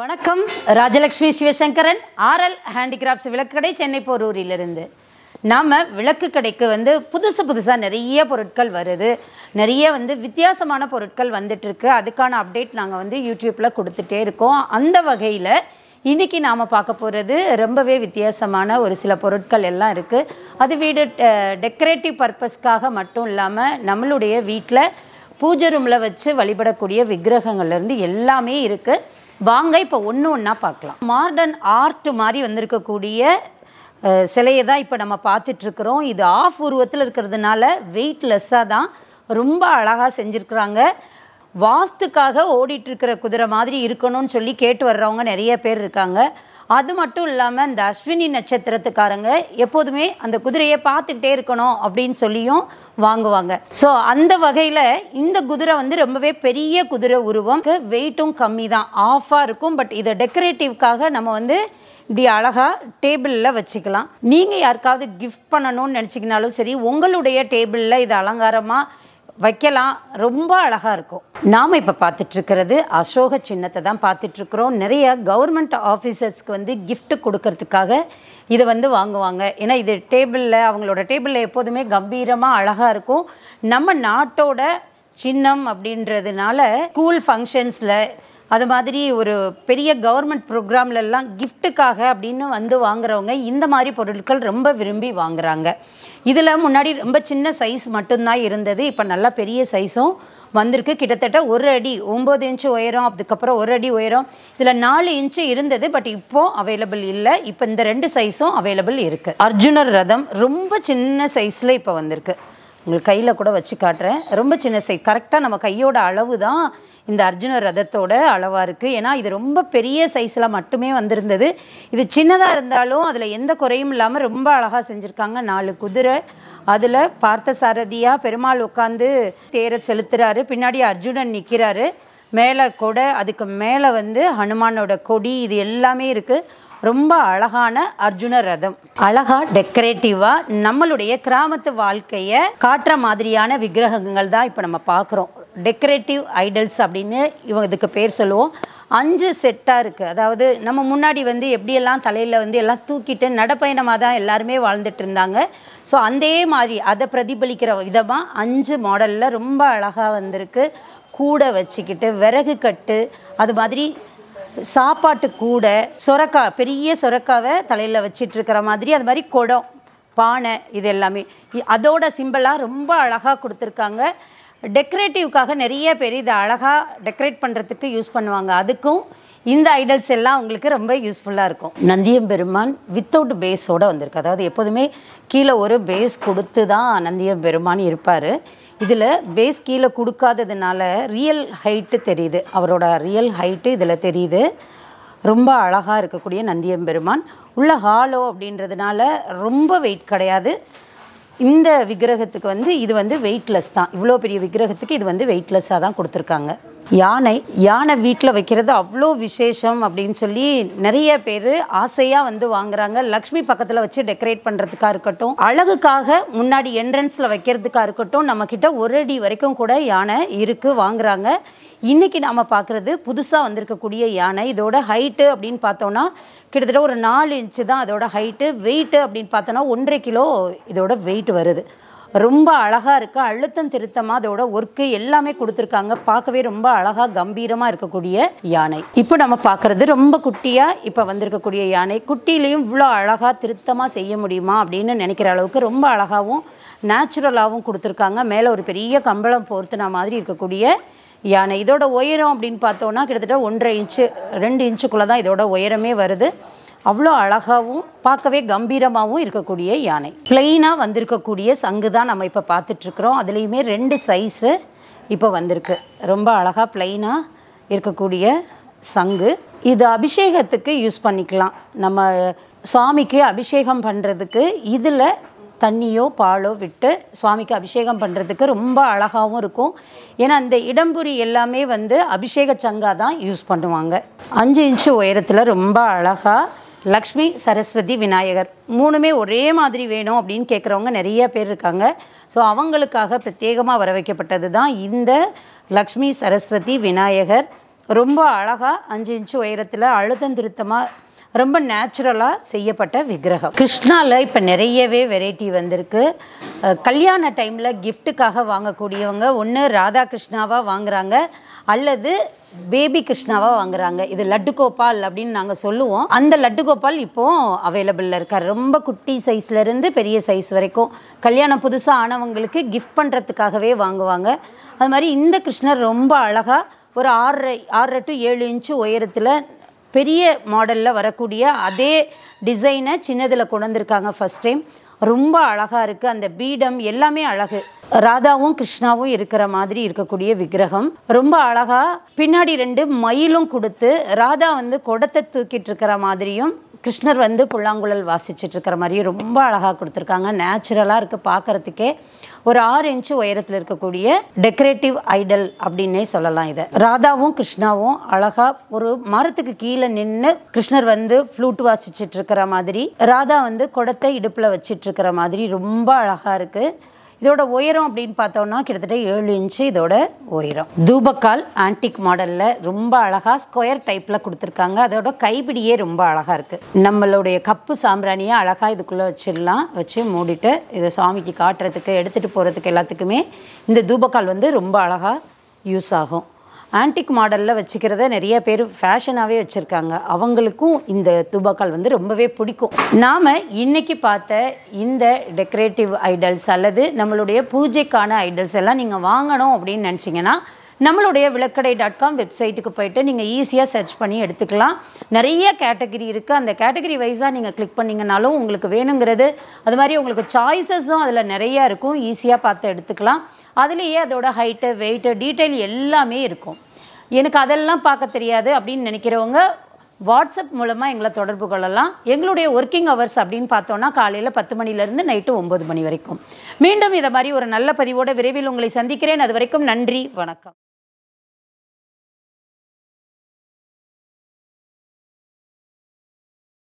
வணக்கம் Rajalakshmi Sivasankaran RL handicrafts விளக்கு கடை சென்னை போரூரிலிருந்து நாம் விளக்கு கடைக்கு வந்து புதுசு புதுசாக நிறைய பொருட்கள் வருது நிறைய வந்து வித்தியாசமான பொருட்கள் வந்துட்டுருக்கு அதுக்கான அப்டேட் நாங்கள் வந்து யூடியூப்பில் கொடுத்துட்டே இருக்கோம் அந்த வகையில் இன்றைக்கி நாம் பார்க்க போகிறது ரொம்பவே வித்தியாசமான ஒரு சில பொருட்கள் எல்லாம் இருக்குது அது வீடு டெக்கரேட்டிவ் பர்பஸ்க்காக மட்டும் இல்லாமல் நம்மளுடைய வீட்டில் பூஜை ரூமில் வச்சு வழிபடக்கூடிய விக்கிரகங்கள்லேருந்து எல்லாமே இருக்குது வாங்க இப்போ ஒன்று ஒன்றா பார்க்கலாம் மாடர்ன் ஆர்ட் மாதிரி வந்திருக்கக்கூடிய சிலையை தான் இப்போ நம்ம பார்த்துட்ருக்குறோம் இது ஆஃப் உருவத்தில் இருக்கிறதுனால வெயிட்லெஸ்ஸாக தான் ரொம்ப அழகாக செஞ்சுருக்குறாங்க வாஸ்துக்காக ஓடிட்டுருக்கிற குதிரை மாதிரி இருக்கணும்னு சொல்லி கேட்டு வர்றவங்க நிறைய பேர் இருக்காங்க அது மட்டும் இல்லாமல் இந்த அஸ்வினி நட்சத்திரத்துக்காரங்க எப்போதுமே அந்த குதிரையை பார்த்துக்கிட்டே இருக்கணும் அப்படின்னு சொல்லியும் வாங்குவாங்க ஸோ அந்த வகையில் இந்த குதிரை வந்து ரொம்பவே பெரிய குதிரை உருவம் வெயிட்டும் கம்மி தான் ஆஃபாக இருக்கும் பட் இதை டெக்கரேட்டிவ்க்காக நம்ம வந்து இப்படி அழகாக டேபிளில் வச்சுக்கலாம் நீங்கள் யாருக்காவது கிஃப்ட் பண்ணணும்னு நினச்சிக்கினாலும் சரி உங்களுடைய டேபிளில் இதை அலங்காரமாக வைக்கலாம் ரொம்ப அழகாக இருக்கும் நாம் இப்போ பார்த்துட்ருக்கிறது அசோக சின்னத்தை தான் பார்த்துட்ருக்குறோம் நிறைய கவர்மெண்ட் ஆஃபீஸர்ஸ்க்கு வந்து கிஃப்ட் கொடுக்கறதுக்காக இதை வந்து வாங்குவாங்க ஏன்னா இது டேபிளில் அவங்களோட டேபிளில் எப்போதுமே கம்பீரமாக அழகாக இருக்கும் நம்ம நாட்டோட சின்னம் அப்படின்றதுனால ஸ்கூல் ஃபங்க்ஷன்ஸில் அது மாதிரி ஒரு பெரிய கவர்மெண்ட் ப்ரோக்ராம்லலாம் கிஃப்ட்டுக்காக அப்படின்னு வந்து வாங்குறவங்க இந்த மாதிரி பொருட்கள் ரொம்ப விரும்பி வாங்குறாங்க இதில் முன்னாடி ரொம்ப சின்ன சைஸ் மட்டும்தான் இருந்தது இப்போ நல்லா பெரிய சைஸும் வந்திருக்கு கிட்டத்தட்ட ஒரு அடி ஒம்பது இன்ச்சு உயரம் அதுக்கப்புறம் ஒரு அடி உயரம் இதில் நாலு இன்ச்சு இருந்தது பட் இப்போ அவைலபிள் இல்லை இப்போ இந்த ரெண்டு சைஸும் அவைலபிள் இருக்குது அர்ஜுனர் ரதம் ரொம்ப சின்ன சைஸில் இப்போ வந்திருக்கு உங்களுக்கு கையில் கூட வச்சு காட்டுறேன் ரொம்ப சின்ன சைஸ் கரெக்டாக நம்ம கையோட அளவு தான் இந்த அர்ஜுன ரதத்தோட அளவாக இருக்குது ஏன்னா இது ரொம்ப பெரிய சைஸில் மட்டுமே வந்திருந்தது இது சின்னதாக இருந்தாலும் அதில் எந்த குறையும் இல்லாமல் ரொம்ப அழகாக செஞ்சுருக்காங்க நாலு குதிரை அதில் பார்த்த சாரதியாக பெருமாள் உட்காந்து தேரை செலுத்துகிறாரு பின்னாடி அர்ஜுனன் நிற்கிறாரு மேலே கொடை அதுக்கு மேலே வந்து ஹனுமானோட கொடி இது எல்லாமே இருக்குது ரொம்ப அழகான அர்ஜுன ரதம் அழகா டெக்கரேட்டிவாக நம்மளுடைய கிராமத்து வாழ்க்கையை காட்டுற மாதிரியான விக்கிரகங்கள் தான் இப்போ நம்ம பார்க்குறோம் டெக்கரேட்டிவ் ஐடல்ஸ் அப்படின்னு இவங்க இதுக்கு பேர் சொல்லுவோம் அஞ்சு செட்டாக இருக்குது அதாவது நம்ம முன்னாடி வந்து எப்படியெல்லாம் தலையில் வந்து எல்லாம் தூக்கிட்டு நடப்பயணமாக தான் எல்லாருமே வாழ்ந்துட்டு இருந்தாங்க ஸோ அதே மாதிரி அதை பிரதிபலிக்கிற விதமாக அஞ்சு மாடலில் ரொம்ப அழகாக வந்திருக்கு கூடை வச்சுக்கிட்டு விறகு கட்டு அது மாதிரி சாப்பாட்டு கூடை சொரக்கா பெரிய சொரக்காவை தலையில் வச்சிட்ருக்கிற மாதிரி அது மாதிரி குடம் பானை இது எல்லாமே அதோட சிம்பிளாக ரொம்ப அழகாக கொடுத்துருக்காங்க டெக்கரேட்டிவ்காக நிறைய பேர் இதை அழகாக டெக்கரேட் பண்ணுறதுக்கு யூஸ் பண்ணுவாங்க அதுக்கும் இந்த ஐடல்ஸ் எல்லாம் உங்களுக்கு ரொம்ப யூஸ்ஃபுல்லாக இருக்கும் நந்தியம் பெருமான் வித்தவுட் பேஸோடு வந்திருக்கு அதாவது எப்போதுமே கீழே ஒரு பேஸ் கொடுத்து தான் நந்தியம் பெருமான் இருப்பார் இதில் பேஸ் கீழே கொடுக்காததுனால ரியல் ஹைட்டு தெரியுது அவரோட ரியல் ஹைட்டு இதில் தெரியுது ரொம்ப அழகாக இருக்கக்கூடிய நந்தியம் பெருமான் உள்ள ஹாலோ அப்படின்றதுனால ரொம்ப வெயிட் கிடையாது இந்த விக்கிரகத்துக்கு வந்து இது வந்து வெயிட்லெஸ் தான் இவ்வளோ பெரிய விக்கிரகத்துக்கு இது வந்து வெயிட்லெஸ்ஸாக தான் கொடுத்துருக்காங்க யானை யானை வீட்டில் வைக்கிறது அவ்வளோ விசேஷம் அப்படின்னு சொல்லி நிறைய பேர் ஆசையாக வந்து வாங்குறாங்க லக்ஷ்மி பக்கத்தில் வச்சு டெக்கரேட் பண்ணுறதுக்காக இருக்கட்டும் அழகுக்காக முன்னாடி என்ட்ரன்ஸில் வைக்கிறதுக்காக இருக்கட்டும் நம்மக்கிட்ட ஒரு அடி வரைக்கும் கூட யானை இருக்குது வாங்குறாங்க இன்றைக்கி நாம் பார்க்குறது புதுசாக வந்திருக்கக்கூடிய யானை இதோட ஹைட்டு அப்படின்னு பார்த்தோன்னா கிட்டத்தட்ட ஒரு நாலு இன்ச்சு தான் அதோட ஹைட்டு வெயிட்டு அப்படின்னு பார்த்தோன்னா ஒன்றரை கிலோ இதோட வெயிட் வருது ரொம்ப அழகாக இருக்குது அழுத்தம் திருத்தமாக அதோட ஒர்க்கு எல்லாமே கொடுத்துருக்காங்க பார்க்கவே ரொம்ப அழகாக கம்பீரமாக இருக்கக்கூடிய யானை இப்போ நம்ம பார்க்குறது ரொம்ப குட்டியாக இப்போ வந்திருக்கக்கூடிய யானை குட்டிலையும் இவ்வளோ அழகாக திருத்தமாக செய்ய முடியுமா அப்படின்னு நினைக்கிற அளவுக்கு ரொம்ப அழகாகவும் நேச்சுரலாகவும் கொடுத்துருக்காங்க மேலே ஒரு பெரிய கம்பளம் போர்த்துனா மாதிரி இருக்கக்கூடிய யானை இதோட உயரம் அப்படின்னு பார்த்தோன்னா கிட்டத்தட்ட ஒன்றரை இன்ச்சு ரெண்டு இன்ச்சுக்குள்ளே தான் இதோட உயரமே வருது அவ்வளோ அழகாகவும் பார்க்கவே கம்பீரமாகவும் இருக்கக்கூடிய யானை பிளெயினாக வந்திருக்கக்கூடிய சங்கு தான் நம்ம இப்போ பார்த்துட்ருக்குறோம் அதுலேயுமே ரெண்டு சைஸு இப்போ வந்திருக்கு ரொம்ப அழகாக பிளெயினாக இருக்கக்கூடிய சங்கு இது அபிஷேகத்துக்கு யூஸ் பண்ணிக்கலாம் நம்ம சுவாமிக்கு அபிஷேகம் பண்ணுறதுக்கு இதில் தண்ணியோ பாலோ விட்டு சுவாமிக்கு அபிஷேகம் பண்ணுறதுக்கு ரொம்ப அழகாகவும் இருக்கும் ஏன்னா அந்த இடம்புரி எல்லாமே வந்து அபிஷேக சங்காக தான் யூஸ் பண்ணுவாங்க அஞ்சு இன்ச்சு உயரத்தில் ரொம்ப அழகாக லக்ஷ்மி சரஸ்வதி விநாயகர் மூணுமே ஒரே மாதிரி வேணும் அப்படின்னு கேட்குறவங்க நிறைய பேர் இருக்காங்க ஸோ அவங்களுக்காக பிரத்யேகமாக வர வைக்கப்பட்டது தான் இந்த லக்ஷ்மி சரஸ்வதி விநாயகர் ரொம்ப அழகாக அஞ்சு இன்ச்சு உயரத்தில் அழுத்தம் திருத்தமாக ரொம்ப நேச்சுரலாக செய்யப்பட்ட விக்கிரகம் கிருஷ்ணாவில் இப்போ நிறையவே வெரைட்டி வந்திருக்கு கல்யாண டைமில் கிஃப்ட்டுக்காக வாங்கக்கூடியவங்க ஒன்று ராதாகிருஷ்ணாவாக வாங்குகிறாங்க அல்லது பேபி கிருஷ்ணாவாக வாங்குறாங்க இது லட்டு கோபால் அப்படின்னு நாங்கள் சொல்லுவோம் அந்த லட்டு கோபால் இப்போது அவைலபிளில் இருக்கார் ரொம்ப குட்டி சைஸ்லேருந்து பெரிய சைஸ் வரைக்கும் கல்யாணம் புதுசாக ஆனவங்களுக்கு கிஃப்ட் பண்ணுறதுக்காகவே வாங்குவாங்க அது மாதிரி இந்த கிருஷ்ணர் ரொம்ப அழகாக ஒரு ஆறரை ஆறரை டு ஏழு இன்ச்சு உயரத்தில் பெரிய மாடலில் வரக்கூடிய அதே டிசைனை சின்னதில் கொண்டு வந்திருக்காங்க ஃபஸ்ட் டைம் ரொம்ப அழகாக இருக்குது அந்த பீடம் எல்லாமே அழகு ராதாவும் கிருஷ்ணாவும் இருக்கிற மாதிரி இருக்கக்கூடிய விக்கிரகம் ரொம்ப அழகாக பின்னாடி ரெண்டு மயிலும் கொடுத்து ராதா வந்து குடத்தை தூக்கிட்டு இருக்கிற மாதிரியும் கிருஷ்ணர் வந்து புல்லாங்குழல் வாசிச்சுட்டு இருக்கிற மாதிரியும் ரொம்ப அழகாக கொடுத்துருக்காங்க நேச்சுரலாக இருக்குது பார்க்குறதுக்கே ஒரு ஆறு இன்ச்சு உயரத்தில் இருக்கக்கூடிய டெக்கரேட்டிவ் ஐடல் அப்படின்னே சொல்லலாம் இதை ராதாவும் கிருஷ்ணாவும் அழகா ஒரு மரத்துக்கு கீழே நின்று கிருஷ்ணர் வந்து ஃப்ளூட் வாசிச்சுட்டு இருக்கிற மாதிரி ராதா வந்து குடத்தை இடுப்பில் வச்சிட்டு இருக்கிற மாதிரி ரொம்ப அழகா இருக்குது இதோட உயரம் அப்படின்னு பார்த்தோம்னா கிட்டத்தட்ட ஏழு இன்ச்சு இதோட உயரம் தூபக்கால் ஆன்டிக் மாடலில் ரொம்ப அழகாக ஸ்கொயர் டைப்பில் கொடுத்துருக்காங்க அதோட கைப்பிடியே ரொம்ப அழகாக இருக்குது நம்மளுடைய கப்பு சாம்பிராணியை அழகாக இதுக்குள்ளே வச்சிடலாம் வச்சு மூடிட்டு இதை சாமிக்கு காட்டுறதுக்கு எடுத்துகிட்டு போகிறதுக்கு எல்லாத்துக்குமே இந்த தூபக்கால் வந்து ரொம்ப அழகாக யூஸ் ஆகும் ஆன்டிக் மாடலில் வச்சுக்கிறத நிறைய பேர் ஃபேஷனாகவே வச்சுருக்காங்க அவங்களுக்கும் இந்த துபாக்கால் வந்து ரொம்பவே பிடிக்கும் நாம் இன்றைக்கி பார்த்த இந்த டெக்கரேட்டிவ் ஐடல்ஸ் அல்லது நம்மளுடைய பூஜைக்கான ஐடல்ஸ் எல்லாம் நீங்கள் வாங்கணும் அப்படின்னு நினச்சிங்கன்னா நம்மளுடைய விளக்கடை டாட் காம் வெப்சைட்டுக்கு போயிட்டு நீங்கள் ஈஸியாக சர்ச் பண்ணி எடுத்துக்கலாம் நிறைய கேட்டகரி இருக்குது அந்த கேட்டகரி வைஸாக நீங்கள் கிளிக் பண்ணிங்கனாலும் உங்களுக்கு வேணுங்கிறது அது மாதிரி உங்களுக்கு சாய்ஸஸும் அதில் நிறையா இருக்கும் ஈஸியாக பார்த்து எடுத்துக்கலாம் அதுலேயே அதோட ஹைட்டு வெயிட்டு டீட்டெயில் எல்லாமே இருக்கும் எனக்கு அதெல்லாம் பார்க்க தெரியாது அப்படின்னு நினைக்கிறவங்க வாட்ஸ்அப் மூலமாக எங்களை தொடர்பு கொள்ளலாம் எங்களுடைய ஒர்க்கிங் ஹவர்ஸ் அப்படின்னு பார்த்தோன்னா காலையில் பத்து மணிலேருந்து நைட்டு ஒம்பது மணி வரைக்கும் மீண்டும் இதை மாதிரி ஒரு நல்ல பதிவோடு விரைவில் உங்களை சந்திக்கிறேன் அது வரைக்கும் நன்றி வணக்கம்